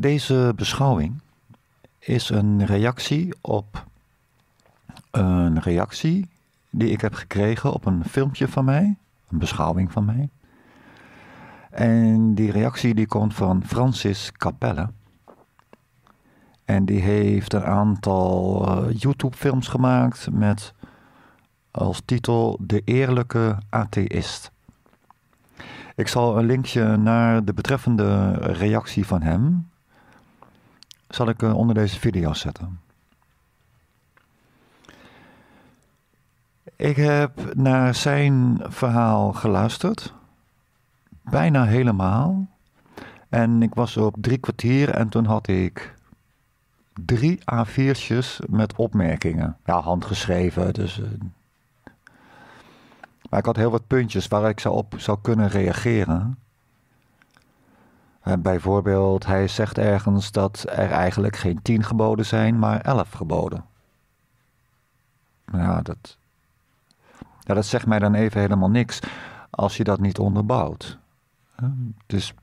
Deze beschouwing is een reactie op een reactie die ik heb gekregen op een filmpje van mij, een beschouwing van mij. En die reactie die komt van Francis Capelle. En die heeft een aantal eh, YouTube-films gemaakt met als titel De Eerlijke Atheïst. Ik zal een linkje naar de betreffende reactie van hem zal ik eh, onder deze video zetten. Ik heb naar zijn verhaal geluisterd. Bijna helemaal. En ik was op drie kwartier en toen had ik drie A4'tjes met opmerkingen. Ja, handgeschreven, dus... Eh. maar ik had heel wat puntjes waar ik zou op zou kunnen reageren. Eh, bijvoorbeeld, hij zegt ergens dat er eigenlijk geen tien geboden zijn, maar elf geboden. Nou, dat, dat zegt mij dan even helemaal niks als je dat niet onderbouwt. Ehm, dus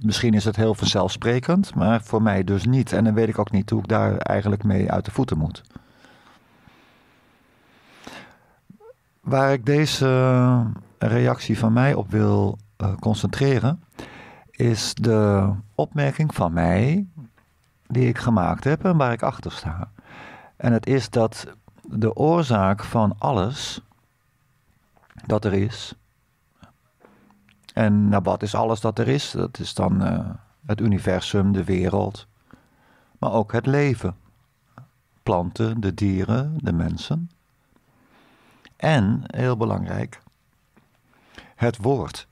misschien is het heel vanzelfsprekend, maar voor mij dus niet. En dan weet ik ook niet hoe ik daar eigenlijk mee uit de voeten moet. Waar ik deze reactie van mij op wil eh, concentreren, is de opmerking van mij die ik gemaakt heb en waar ik achter sta. En het is dat de oorzaak van alles dat er is. En wat is alles dat er is. Dat is dan eh, het universum, de wereld, maar ook het leven. Planten, de dieren, de mensen. En, heel belangrijk, het woord.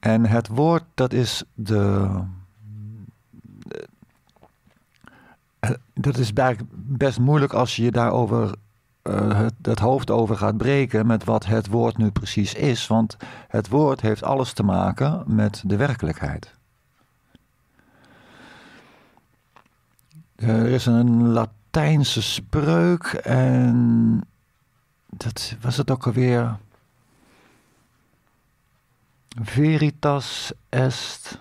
En het woord, dat is de. Dat is best moeilijk als je je daarover uh, het, hoofd over gaat breken met wat het woord nu precies is. Want het woord heeft alles te maken met de werkelijkheid. Eh, er is een Latijnse spreuk en dat was het ook alweer. Veritas est.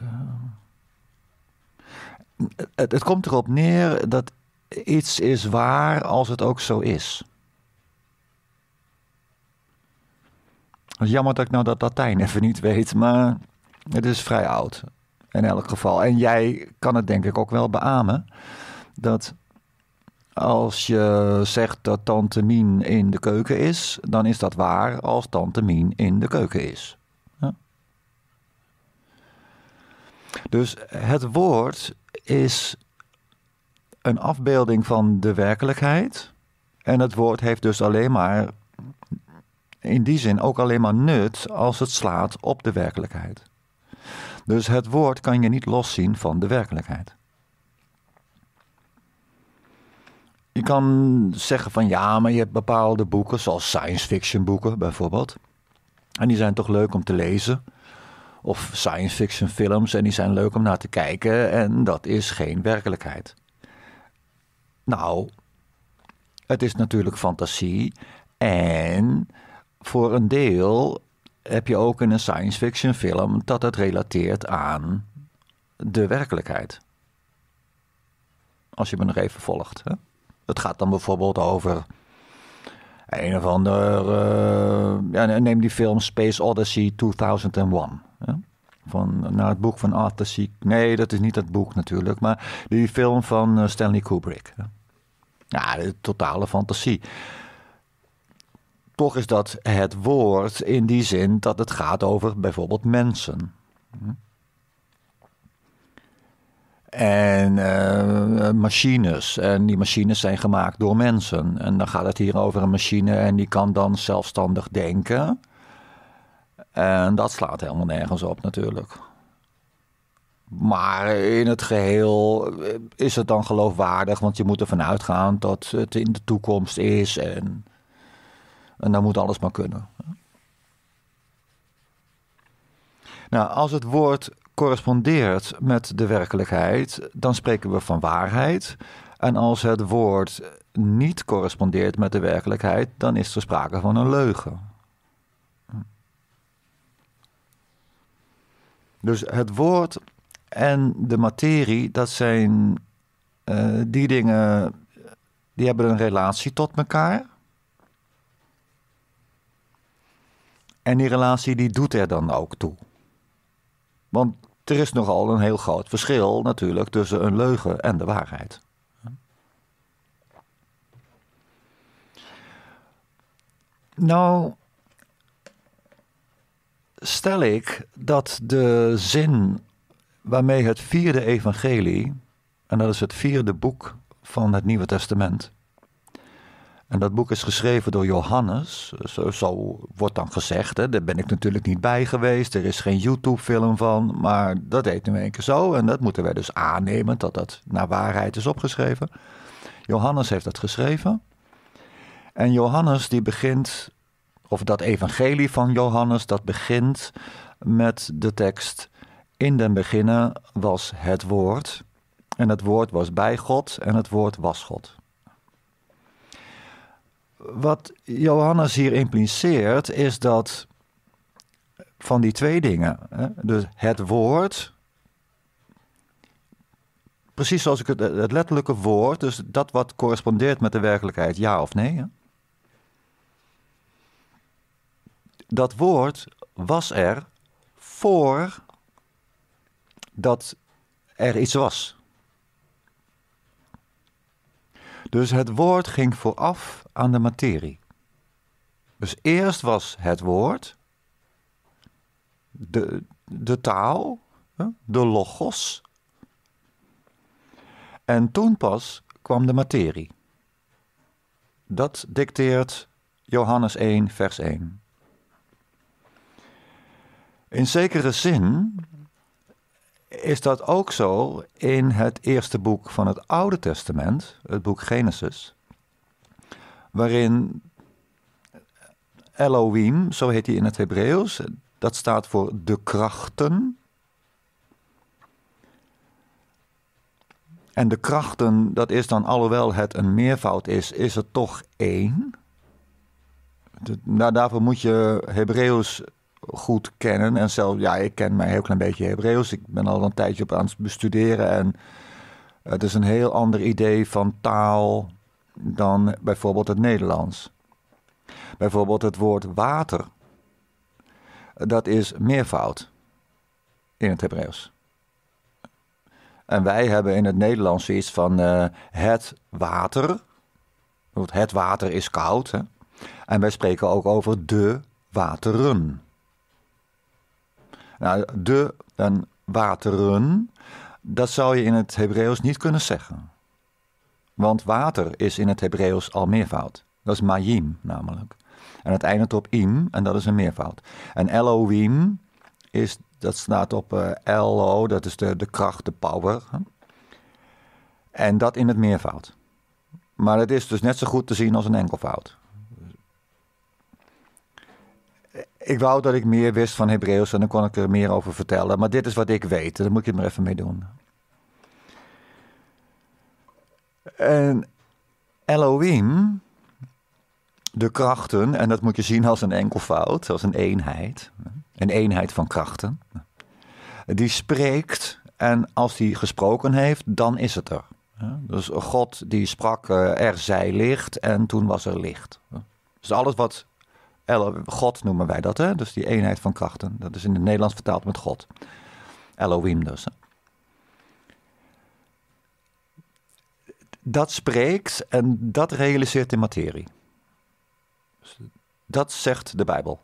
Eh, het, komt erop neer dat iets is waar als het ook zo is. is jammer dat ik nou dat Latijn even niet weet, maar het is vrij oud in elk geval. En jij kan het denk ik ook wel beamen dat als je zegt dat tante in de keuken is, dan is dat waar als tante in de keuken is. Ja. Dus het woord is een afbeelding van de werkelijkheid. En het woord heeft dus alleen maar, in die zin ook alleen maar nut als het slaat op de werkelijkheid. Dus het woord kan je niet loszien van de werkelijkheid. Je kan zeggen van ja, maar je hebt bepaalde boeken, zoals science fiction boeken bijvoorbeeld. En die zijn toch leuk om te lezen. Of science fiction films en die zijn leuk om naar te kijken en dat is geen werkelijkheid. Nou, het is natuurlijk fantasie en voor een deel heb je ook in een science fiction film dat het relateert aan de werkelijkheid. Als je me nog even volgt. Hè? Het gaat dan bijvoorbeeld over een of ander. Eh, ja, neem die film Space Odyssey 2001. Ja? Van, naar nou, het boek van Arthur C. Nee, dat is niet het boek natuurlijk, maar die film van eh, Stanley Kubrick. Ja, ja de totale fantasie. Toch is dat het woord in die zin dat het gaat over bijvoorbeeld mensen. Ja? en eh, machines. En die machines zijn gemaakt door mensen. En dan gaat het hier over een machine en die kan dan zelfstandig denken. En dat slaat helemaal nergens op natuurlijk. Maar in het geheel eh, is het dan geloofwaardig, want je moet ervan uitgaan dat het in de toekomst is en, en dan moet alles maar kunnen. Nou, als het woord correspondeert met de werkelijkheid, dan spreken we van waarheid. En als het woord niet correspondeert met de werkelijkheid, dan is er sprake van een leugen. Dus het woord en de materie, dat zijn eh, die dingen, die hebben een relatie tot elkaar. En die relatie die doet er dan ook toe. Want er is nogal een heel groot verschil natuurlijk tussen een leugen en de waarheid. Nou, stel ik dat de zin waarmee het vierde evangelie, en dat is het vierde boek van het Nieuwe Testament, en dat boek is geschreven door Johannes. Zo, wordt dan gezegd. Hè. Daar ben ik natuurlijk niet bij geweest. Er is geen YouTube-film van. Maar dat heet nu een keer zo. En dat moeten wij dus aannemen dat dat naar waarheid is opgeschreven. Johannes heeft dat geschreven. En Johannes die begint, of dat evangelie van Johannes, dat begint met de tekst. In den beginnen was het woord. En het woord was bij God en het woord was God wat Johannes hier impliceert is dat van die twee dingen, hè, dus het woord, precies zoals ik het, het letterlijke woord, dus dat wat correspondeert met de werkelijkheid, ja of nee. Hè? Dat woord was er voor dat er iets was. Dus het woord ging vooraf aan de materie. Dus eerst was het woord, de, de taal, de logos. En toen pas kwam de materie. Dat dicteert Johannes 1, vers 1. In zekere zin is dat ook zo in het eerste boek van het Oude Testament, het boek Genesis, waarin Elohim, zo heet hij in het Hebreeuws, dat staat voor de krachten. En de krachten, dat is dan, alhoewel het een meervoud is, is er toch één. Nou, daarvoor moet je Hebreeuws goed kennen. En zelf, ja, ik ken mij een heel klein beetje Hebreeuws. Ik ben al een tijdje op aan het bestuderen. En het is een heel ander idee van taal dan bijvoorbeeld het Nederlands. Bijvoorbeeld het woord water. Dat is meervoud in het Hebreeuws. En wij hebben in het Nederlands iets van eh, het water. Want het water is koud. Hè? En wij spreken ook over de wateren. Nou, de en wateren, dat zou je in het Hebreeuws niet kunnen zeggen. Want water is in het Hebreeuws al meervoud. Dat is mayim namelijk. En het eindigt op im en dat is een meervoud. En Elohim is, dat staat op uh, eh, Elo, dat is de, de kracht, de power. En dat in het meervoud. Maar het is dus net zo goed te zien als een enkelvoud. ik wou dat ik meer wist van Hebreeuws en dan kon ik er meer over vertellen. Maar dit is wat ik weet, daar moet je maar even mee doen. En Elohim, de krachten, en dat moet je zien als een enkelvoud, als een eenheid, een eenheid van krachten, die spreekt en als die gesproken heeft, dan is het er. Dus God die sprak, eh, er zij licht en toen was er licht. Dus alles wat God noemen wij dat, hè? dus die eenheid van krachten. Dat is in het Nederlands vertaald met God. Elohim dus. Dat spreekt en dat realiseert de materie. Dus dat zegt de Bijbel.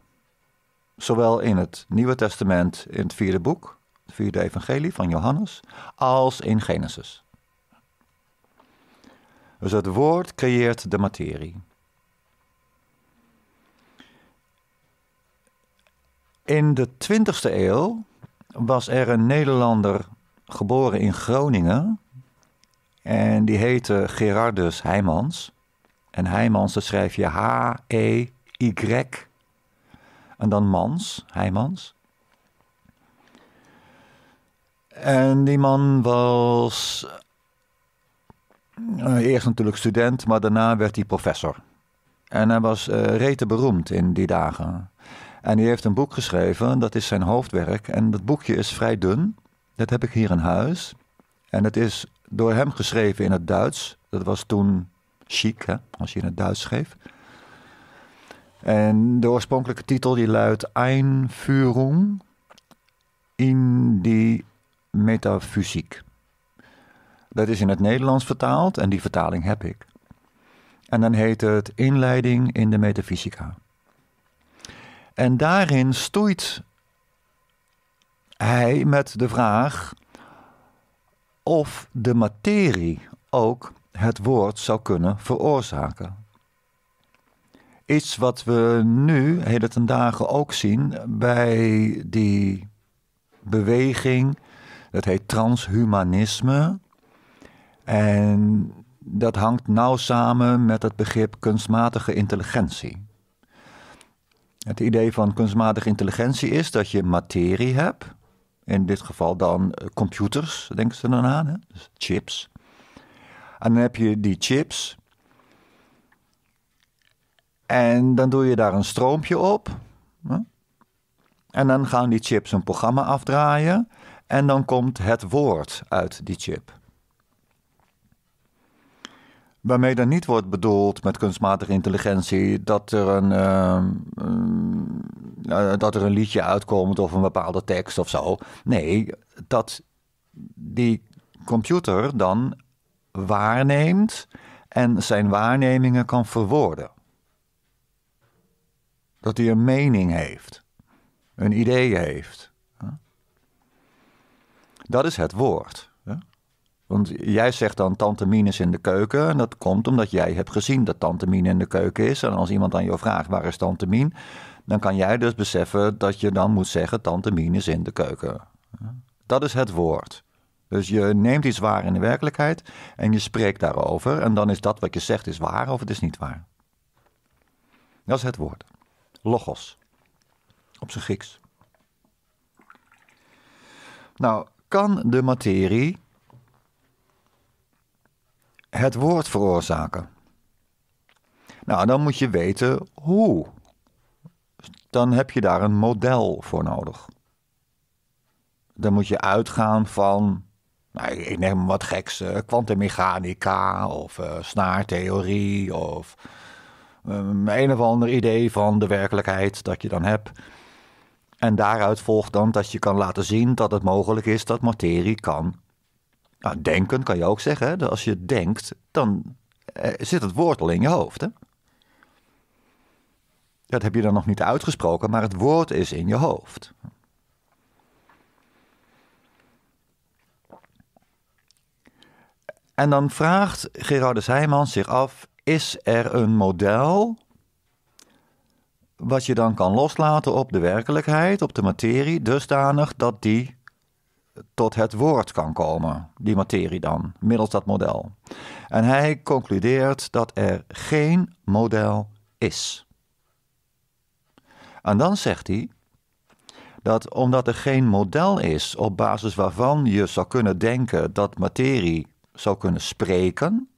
Zowel in het Nieuwe Testament, in het vierde boek, het vierde evangelie van Johannes, als in Genesis. Dus het woord creëert de materie. In de 20e eeuw was er een Nederlander geboren in Groningen. En die heette Gerardus Heijmans. En Heijmans, dat schrijf je H-E-Y. En dan Mans, Heijmans. En die man was eh, eerst natuurlijk student, maar daarna werd hij professor. En hij was uh, rete beroemd in die dagen. En die heeft een boek geschreven, dat is zijn hoofdwerk. En dat boekje is vrij dun. Dat heb ik hier in huis. En het is door hem geschreven in het Duits. Dat was toen chic, als je in het Duits schreef. En de oorspronkelijke titel die luidt Einführung in die metafysiek. Dat is in het Nederlands vertaald en die vertaling heb ik. En dan heet het Inleiding in de Metafysica. En daarin stoeit hij met de vraag of de materie ook het woord zou kunnen veroorzaken. Iets wat we nu, heden ten dagen, ook zien bij die beweging, dat heet transhumanisme. En dat hangt nauw samen met het begrip kunstmatige intelligentie. Het idee van kunstmatige intelligentie is dat je materie hebt. In dit geval dan eh, computers, denken ze dan aan, hè? Dus chips. En dan heb je die chips. En dan doe je daar een stroompje op. En dan gaan die chips een programma afdraaien. En dan komt het woord uit die chip. Waarmee dan niet wordt bedoeld met kunstmatige intelligentie dat er een, ehm, eh, eh, dat er een liedje uitkomt of een bepaalde tekst of zo. Nee, dat die computer dan waarneemt en zijn waarnemingen kan verwoorden. Dat hij een mening heeft, een idee heeft. Dat is het woord. Want jij zegt dan tante Mien is in de keuken. En dat komt omdat jij hebt gezien dat tante Mien in de keuken is. En als iemand aan jou vraagt waar is tante Mien, dan kan jij dus beseffen dat je dan moet zeggen tante Mien is in de keuken. Dat is het woord. Dus je neemt iets waar in de werkelijkheid en je spreekt daarover. En dan is dat wat je zegt is waar of het is niet waar. Dat is het woord. Logos. Op zijn Grieks. Nou, kan de materie het woord veroorzaken. Nou, dan moet je weten hoe. Dan heb je daar een model voor nodig. Dan moet je uitgaan van, nou, ik neem wat geks, eh, kwantummechanica of uh, snaartheorie of ehm, een of ander idee van de werkelijkheid dat je dan hebt. En daaruit volgt dan dat je kan laten zien dat het mogelijk is dat materie kan nou, denken kan je ook zeggen. Hè? Als je denkt, dan eh, zit het woord al in je hoofd. Hè? Dat heb je dan nog niet uitgesproken, maar het woord is in je hoofd. En dan vraagt Gerardus Heijmans zich af: is er een model wat je dan kan loslaten op de werkelijkheid, op de materie, dusdanig dat die tot het woord kan komen, die materie dan, middels dat model. En hij concludeert dat er geen model is. En dan zegt hij dat omdat er geen model is op basis waarvan je zou kunnen denken dat materie zou kunnen spreken,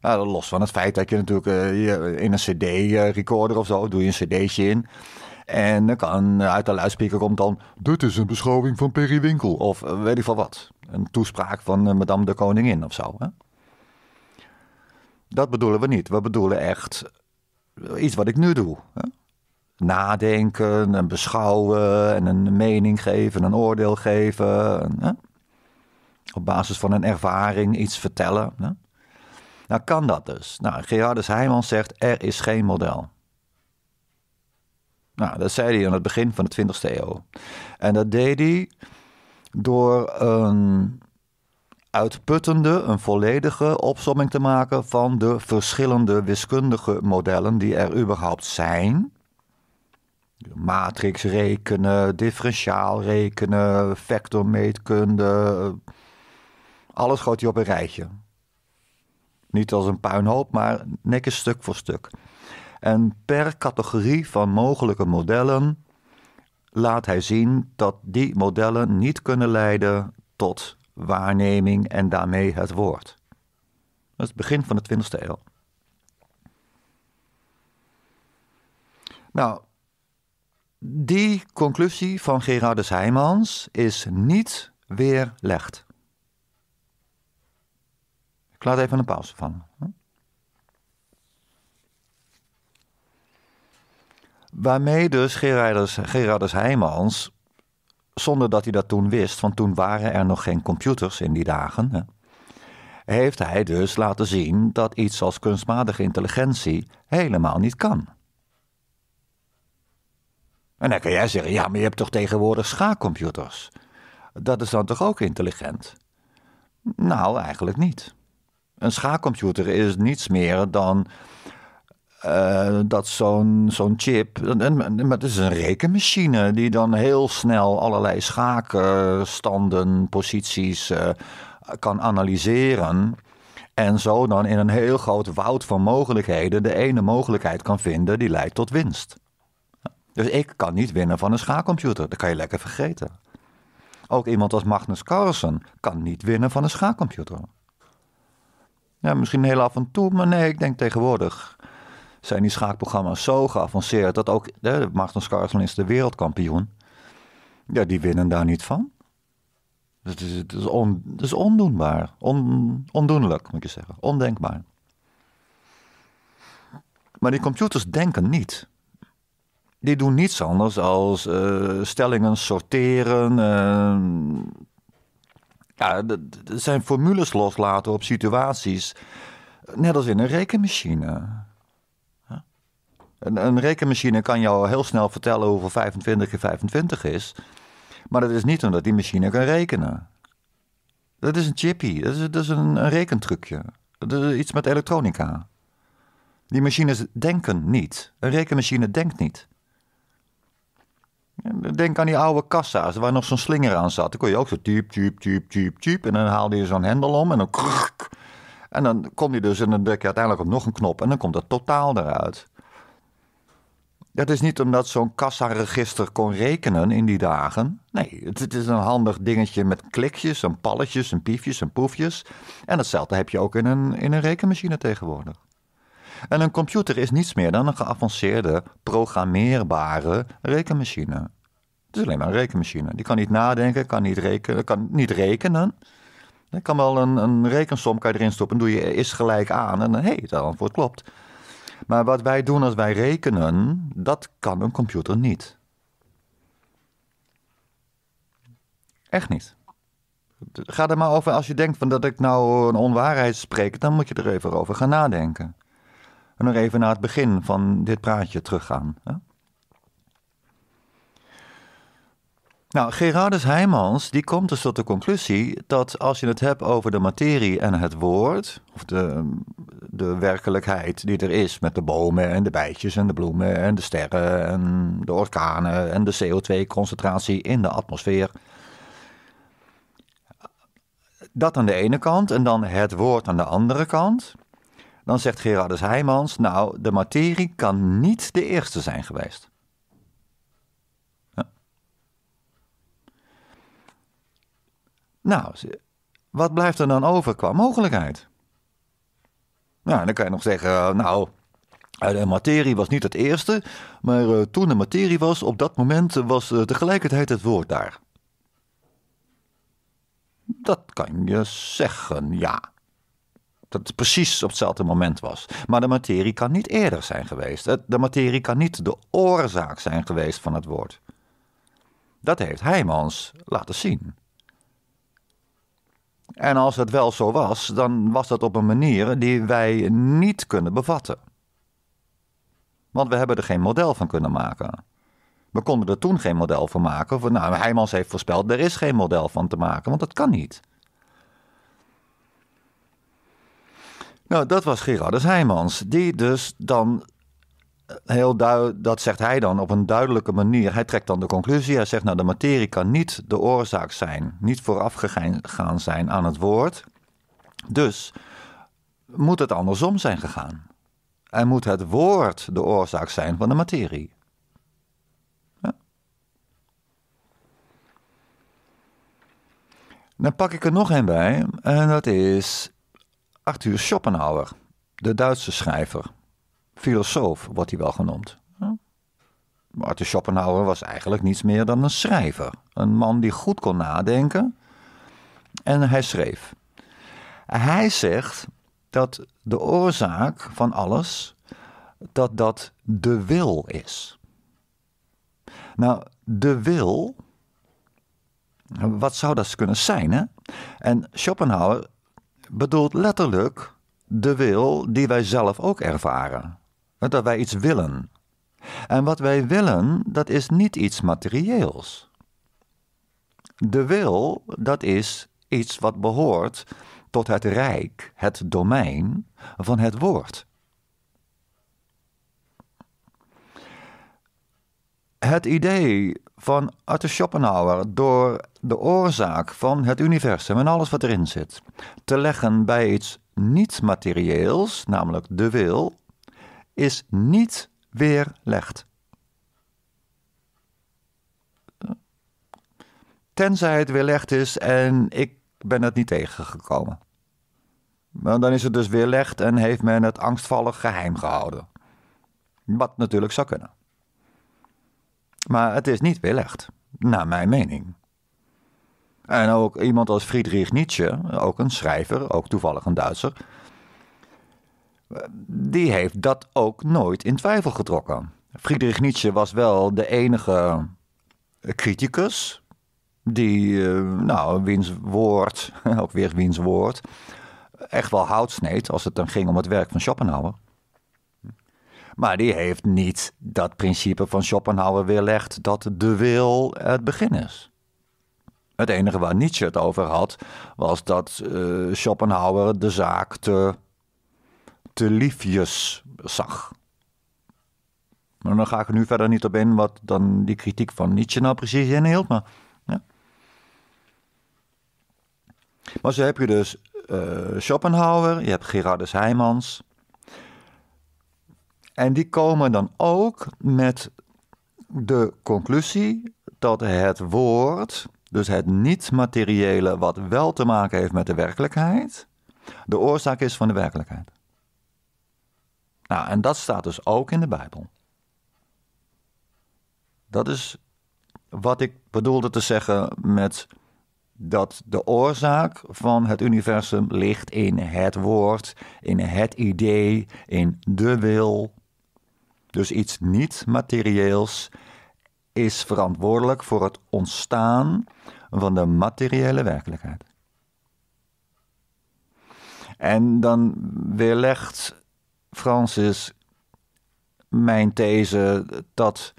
nou, los van het feit dat je natuurlijk eh, in een CD-recorder eh, of zo doe je een CD'tje in. En dan kan eh, uit de luidspreker komt dan... Dit is een beschouwing van Perry Winkel. Of eh, weet ik van wat. Een toespraak van eh, madame de koningin of zo. Hè? Dat bedoelen we niet. We bedoelen echt iets wat ik nu doe. Hè? Nadenken en beschouwen en een mening geven, een oordeel geven. Op basis van een ervaring iets vertellen. Hè? Nou kan dat dus. Nou, Gerardus Heijmans zegt er is geen model. Nou, dat zei hij aan het begin van de 20e eeuw. En dat deed hij door een uitputtende, een volledige opsomming te maken van de verschillende wiskundige modellen die er überhaupt zijn. Matrix rekenen, differentiaal rekenen, vectormeetkunde. Alles gooit hij op een rijtje. Niet als een puinhoop, maar netjes stuk voor stuk. En per categorie van mogelijke modellen laat hij zien dat die modellen niet kunnen leiden tot waarneming en daarmee het woord. Dat is het begin van de 20e eeuw. Nou, die conclusie van Gerardus Heijmans is niet weerlegd. Ik laat even een pauze van. Waarmee dus Gerardus, Gerardus zonder dat hij dat toen wist, want toen waren er nog geen computers in die dagen, heeft hij dus laten zien dat iets als kunstmatige intelligentie helemaal niet kan. En dan kan jij zeggen: ja, maar je hebt toch tegenwoordig schaakcomputers? Dat is dan toch ook intelligent? Nou, eigenlijk niet. Een schaakcomputer is niets meer dan eh, dat zo'n zo'n chip. het is een rekenmachine die dan heel snel allerlei schaken, posities eh, kan analyseren. En zo dan in een heel groot woud van mogelijkheden de ene mogelijkheid kan vinden die leidt tot winst. Dus ik kan niet winnen van een schaakcomputer. Dat kan je lekker vergeten. Ook iemand als Magnus Carlsen kan niet winnen van een schaakcomputer. Ja, misschien heel af en toe, maar nee, ik denk tegenwoordig zijn die schaakprogramma's zo geavanceerd dat ook hè, Magnus Carlsen is de wereldkampioen. Ja, die winnen daar niet van. Het is, is, on, is ondoenbaar. ondoenlijk, moet je zeggen. Ondenkbaar. Maar die computers denken niet. Die doen niets anders als eh, stellingen sorteren. Eh, ja, er zijn formules loslaten op situaties. Net als in een rekenmachine. Een, een rekenmachine kan jou heel snel vertellen hoeveel 25 keer 25 is. Maar dat is niet omdat die machine kan rekenen. Dat is een chippy, dat is, dat is een, een rekentrucje. Dat is iets met elektronica. Die machines denken niet. Een rekenmachine denkt niet. Denk aan die oude kassa's waar nog zo'n slinger aan zat. Dan kon je ook zo typ, typ, typ, typ, typ. En dan haalde je zo'n hendel om en dan krrk. En dan kom je dus en dan druk je uiteindelijk op nog een knop. En dan komt dat totaal eruit. Dat is niet omdat zo'n kassaregister kon rekenen in die dagen. Nee, het, het, is een handig dingetje met klikjes en palletjes en piefjes en poefjes. En hetzelfde heb je ook in een, in een rekenmachine tegenwoordig. En een computer is niets meer dan een geavanceerde, programmeerbare rekenmachine. Het is alleen maar een rekenmachine. Die kan niet nadenken, kan niet rekenen. Kan niet rekenen. Er kan wel een, een rekensom kan je erin stoppen, doe je is gelijk aan en hé, hey, het antwoord klopt. Maar wat wij doen als wij rekenen, dat kan een computer niet. Echt niet. Ga er maar over, als je denkt van dat ik nou een onwaarheid spreek, dan moet je er even over gaan nadenken. En nog even naar het begin van dit praatje teruggaan. Hè? Nou, Gerardus Heijmans die komt dus tot de conclusie dat als je het hebt over de materie en het woord, of de, de werkelijkheid die er is met de bomen en de bijtjes en de bloemen en de sterren en de orkanen en de CO2-concentratie in de atmosfeer. Dat aan de ene kant en dan het woord aan de andere kant. Dan zegt Gerardus Heijmans, nou, de materie kan niet de eerste zijn geweest. Nou, wat blijft er dan over qua mogelijkheid? Nou, dan kan je nog zeggen, eh, nou, eh, de materie was niet het eerste, maar eh, toen de materie was, op dat moment was tegelijkertijd het woord daar. Dat kan je zeggen, ja. Dat het precies op hetzelfde moment was. Maar de materie kan niet eerder zijn geweest. De materie kan niet de oorzaak zijn geweest van het woord. Dat heeft Heijmans laten zien. En als het wel zo was, dan was dat op een manier die wij niet kunnen bevatten. Want we hebben er geen model van kunnen maken. We konden er toen geen model van maken. Nou, Heijmans heeft voorspeld, er is geen model van te maken, want dat kan niet. Nou, dat was Gerardus Heijmans, die dus dan heel dat zegt hij dan op een duidelijke manier. Hij trekt dan de conclusie. Hij zegt, nou, de materie kan niet de oorzaak zijn, niet voorafgegaan zijn aan het woord. Dus moet het andersom zijn gegaan. En moet het woord de oorzaak zijn van de materie. Dan pak ik er nog een bij, en dat is Arthur Schopenhauer, de Duitse schrijver filosoof wordt hij wel genoemd. Hm? Arthur Schopenhauer was eigenlijk niets meer dan een schrijver. Een man die goed kon nadenken en hij schreef. Hij zegt dat de oorzaak van alles, dat dat de wil is. Nou, de wil, wat zou dat kunnen zijn? Hè? En Schopenhauer bedoelt letterlijk de wil die wij zelf ook ervaren dat wij iets willen. En wat wij willen, dat is niet iets materieels. De wil, dat is iets wat behoort tot het rijk, het domein van het woord. Het idee van Arthur Schopenhauer door de oorzaak van het universum en alles wat erin zit te leggen bij iets niet-materieels, namelijk de wil, is niet weerlegd. Tenzij het weerlegd is en ik ben het niet tegengekomen. dan is het dus weerlegd en heeft men het angstvallig geheim gehouden. Wat natuurlijk zou kunnen. Maar het is niet weerlegd, naar mijn mening. En ook iemand als Friedrich Nietzsche, ook een schrijver, ook toevallig een Duitser, die heeft dat ook nooit in twijfel getrokken. Friedrich Nietzsche was wel de enige eh, criticus die, eh, nou, wiens woord, ook weer wiens woord, echt wel hout sneed als het dan ging om het werk van Schopenhauer. Maar die heeft niet dat principe van Schopenhauer weerlegd dat de wil het begin is. Het enige waar Nietzsche het over had, was dat eh, Schopenhauer de zaak te te liefjes zag. Maar dan ga ik nu verder niet op in wat dan die kritiek van Nietzsche nou precies inhield. Maar, ja. maar zo heb je dus eh, Schopenhauer, je hebt Gerardus Heijmans. En die komen dan ook met de conclusie dat het woord, dus het niet-materiële wat wel te maken heeft met de werkelijkheid, de oorzaak is van de werkelijkheid. Nou, en dat staat dus ook in de Bijbel. Dat is wat ik bedoelde te zeggen met dat de oorzaak van het universum ligt in het woord, in het idee, in de wil. Dus iets niet materieels is verantwoordelijk voor het ontstaan van de materiële werkelijkheid. En dan weerlegt Francis mijn these dat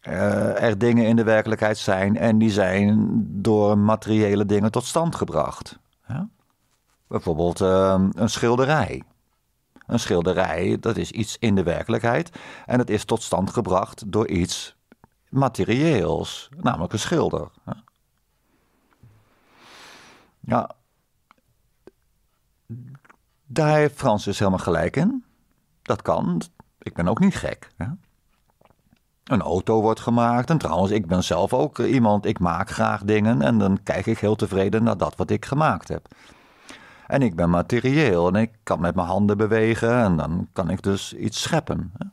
eh, er dingen in de werkelijkheid zijn en die zijn door materiële dingen tot stand gebracht. Bijvoorbeeld eh, een schilderij. Een schilderij, dat is iets in de werkelijkheid en het is tot stand gebracht door iets materieels, namelijk een schilder. ja. Daar heeft Frans dus helemaal gelijk in. Dat kan. Ik ben ook niet gek. Hè? Een auto wordt gemaakt. En trouwens, ik ben zelf ook iemand. Ik maak graag dingen. En dan kijk ik heel tevreden naar dat wat ik gemaakt heb. En ik ben materieel. En ik kan met mijn handen bewegen. En dan kan ik dus iets scheppen. Hè?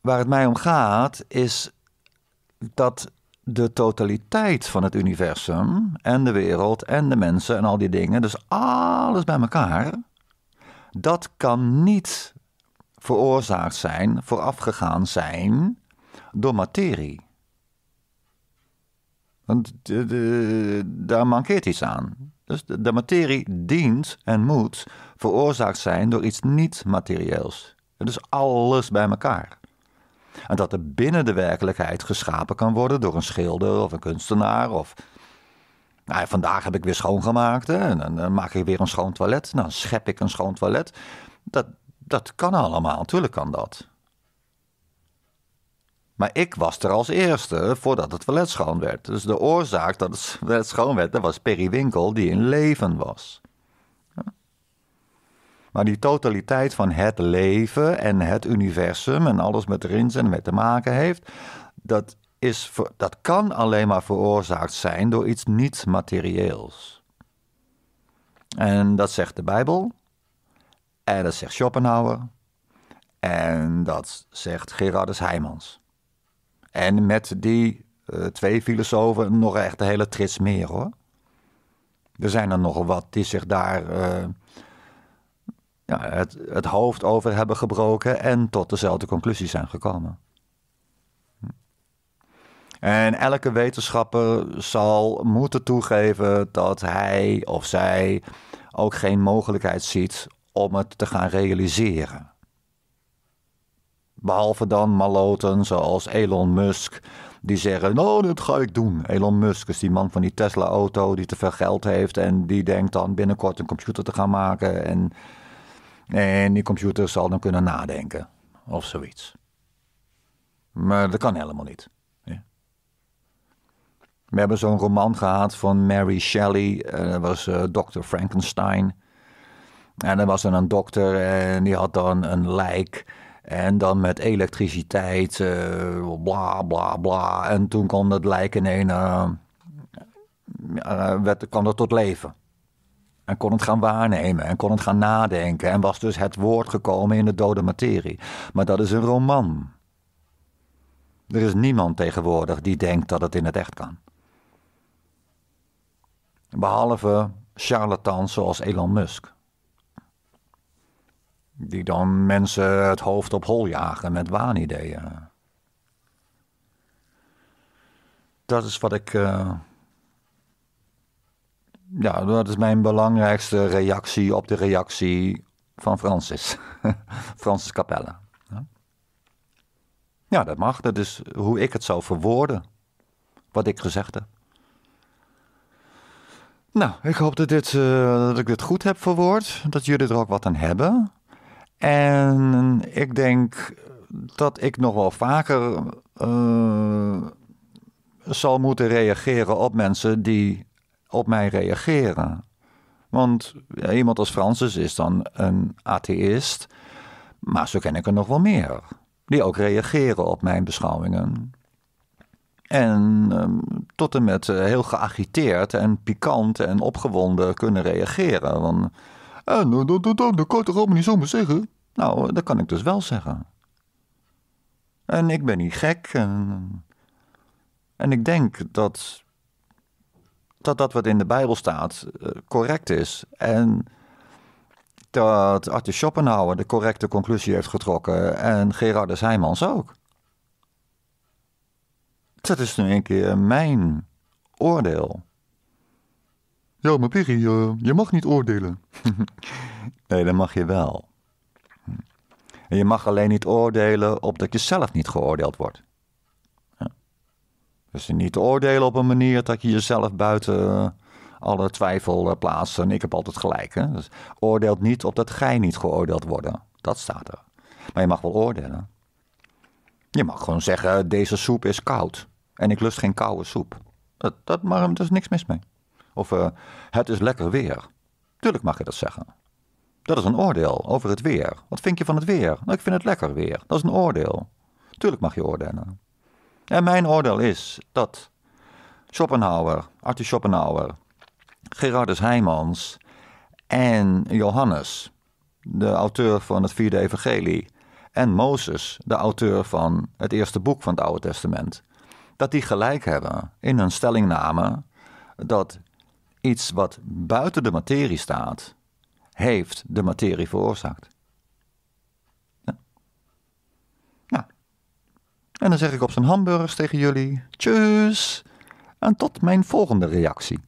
Waar het mij om gaat is dat de totaliteit van het universum en de wereld en de mensen en al die dingen, dus alles bij elkaar, dat kan niet veroorzaakt zijn, voorafgegaan zijn door materie. Want daar mankeert iets aan. Dus de, de, materie dient en moet veroorzaakt zijn door iets niet-materieels. Dus alles bij elkaar. En dat er binnen de werkelijkheid geschapen kan worden door een schilder of een kunstenaar. Of... Nou vandaag heb ik weer schoongemaakt en dan, maak ik weer een schoon toilet. Nou, dan schep ik een schoon toilet. Dat, dat kan allemaal, natuurlijk kan dat. Maar ik was er als eerste voordat het toilet schoon werd. Dus de oorzaak dat het toilet schoon werd, dat was Perry Winkel die in leven was. Maar die totaliteit van het leven en het universum en alles met erin en met te maken heeft, dat, is, dat kan alleen maar veroorzaakt zijn door iets niet-materieels. En dat zegt de Bijbel, en dat zegt Schopenhauer, en dat zegt Gerardus Heimans. En met die eh, twee filosofen nog echt een hele trits meer hoor. Er zijn er nogal wat die zich daar eh, ja, het, het hoofd over hebben gebroken en tot dezelfde conclusie zijn gekomen. Hm. En elke wetenschapper zal moeten toegeven dat hij of zij ook geen mogelijkheid ziet om het te gaan realiseren. Behalve dan maloten zoals Elon Musk, die zeggen: Nou, dit ga ik doen. Elon Musk is die man van die Tesla-auto die te veel geld heeft en die denkt dan binnenkort een computer te gaan maken. En en die computer zal dan kunnen nadenken of zoiets. Maar dat kan helemaal niet. Ja. We hebben zo'n roman gehad van Mary Shelley. Eh, dat was uh, eh, Dr. Frankenstein. En er was dan een dokter en die had dan een lijk. En dan met elektriciteit, eh, bla bla bla. En toen kon dat lijk in een. werd, kwam dat tot leven. En kon het gaan waarnemen en kon het gaan nadenken. En was dus het woord gekomen in de dode materie. Maar dat is een roman. Er is niemand tegenwoordig die denkt dat het in het echt kan. Behalve charlatans zoals Elon Musk. Die dan mensen het hoofd op hol jagen met waanideeën. Dat is wat ik eh, ja, dat is mijn belangrijkste reactie op de reactie van Francis. Francis Capelle. Ja, dat mag. Dat is hoe ik het zou verwoorden. Wat ik gezegd heb. Nou, ik hoop dat, dit, eh, dat ik dit goed heb verwoord. Dat jullie er ook wat aan hebben. En ik denk dat ik nog wel vaker eh, zal moeten reageren op mensen die op mij reageren. Want ja, iemand als Francis is dan een atheïst, maar zo ken ik er nog wel meer, die ook reageren op mijn beschouwingen. En ehm, tot en met eh, heel geagiteerd en pikant en opgewonden kunnen reageren. Want, dat, dat, dat, dat kan je toch allemaal niet zomaar zeggen? Nou, dat kan ik dus wel zeggen. En ik ben niet gek. En, en ik denk dat dat dat wat in de Bijbel staat eh, correct is. En dat Arthur Schopenhauer de correcte conclusie heeft getrokken en Gerardus Heijmans ook. Dat is nu een keer mijn oordeel. Ja, maar Piggy, je mag niet oordelen. nee, dat mag je wel. En je mag alleen niet oordelen op dat je zelf niet geoordeeld wordt. Dus niet oordelen op een manier dat je jezelf buiten eh, alle twijfel eh, plaatst. En ik heb altijd gelijk. Hè? Dus oordeelt niet op dat gij niet geoordeeld worden. Dat staat er. Maar je mag wel oordelen. Je mag gewoon zeggen, eh, deze soep is koud. En ik lust geen koude soep. Dat, dat, maar, er is niks mis mee. Of het is lekker weer. Tuurlijk mag je dat zeggen. Dat is een oordeel over het weer. Wat vind je van het weer? Nou, ik vind het lekker weer. Dat is een oordeel. Tuurlijk mag je oordelen. En mijn oordeel is dat Schopenhauer, Arthur Schopenhauer, Gerardus Heymans en Johannes, de auteur van het vierde evangelie, en Mozes, de auteur van het eerste boek van het Oude Testament, dat die gelijk hebben in hun stellingname dat iets wat buiten de materie staat, heeft de materie veroorzaakt. En dan zeg ik op zijn hamburgers tegen jullie: tjus! En tot mijn volgende reactie.